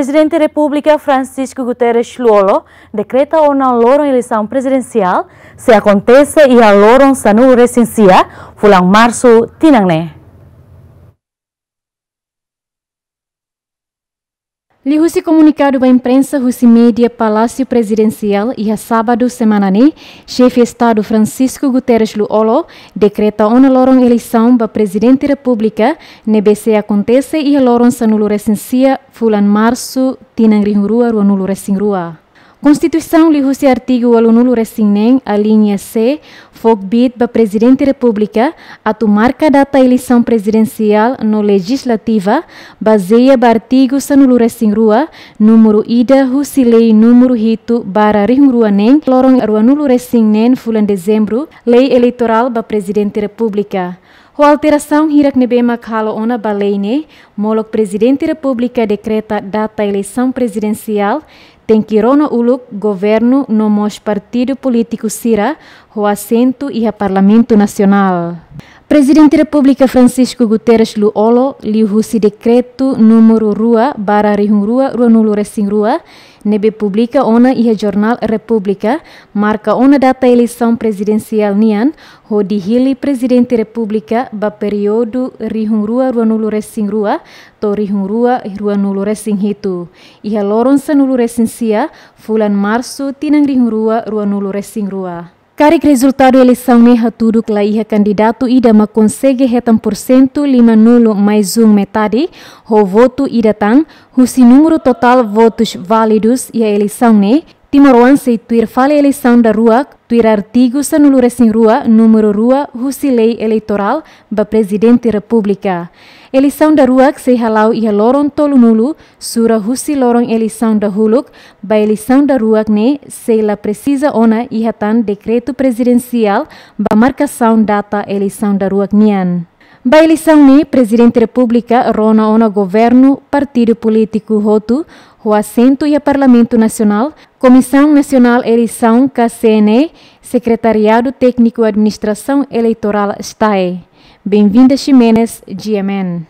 presidente da República, Francisco Guterres Luolo, decreta ou não eleição presidencial, se acontece e a loura sanu recensia, fulang março tinangne. Lihusi comunicado ba imprensa Rusi Mídia Palácio Presidencial e a sábado semanani, chefe de Estado Francisco Guterres Luolo decreta ona loron eleição ba presidente República, nebese acontece e a loron sanulo recensia fulan março tinang ringrua rua nulo recingrua. Constituição lhe Rússia artigo alunulu resinem a linha C, fogbit para Presidente da República, a cada data eleição presidencial no legislativa, baseia ba artigo sanulu resim rua, número ida russe lei número hito para ringrua nem, lorong ruanulu resim fulan dezembro, lei eleitoral para Presidente da República. O alteração hirak nebema kalo ona baleine, molok Presidente da República decreta data eleição presidencial, Tenkirona uluk governo nomos partido político Sira, o assento e a Parlamento Nacional. Presidente da República Francisco Guterres Luolo liuhusi decreto número rua bara rihung rua rua nulu resing rua nebe publica ona iha jurnal Republika marca ona data eleição presidensial nian ho dihili Presidente Republika ba periodo rihung rua rua nulu resing rua to rihung rua rua nulu resing hitu iha loron sa nulu resing sia fulan Marsu tinang rihung rua rua nulu resing rua. Karik resultado eleição meha tudo que iha candidato ida e ma consegue retam por cento lima nulo mais um metade, ho voto ida tang, husi número total votos válidos e a eleição ne, timoruanse tuir eleição da rua, tuir artigo no luresim rua, número rua, husilei eleitoral, ba presidente república. Eleição da rua se halau ia loron tolu sura husi loron eleição da huluk, ba eleição da rua ne, se la precisa ona ihatan dekretu presidensial ba marcação data eleição da rua nian. Ba eleição ni presidente da República rona ona governo, partido político roto, o assento e a Parlamento Nacional, Comissão Nacional Eleição KCNE, Secretariado Técnico Administração Eleitoral STAE. Bem-vinda Ximenes, GMN.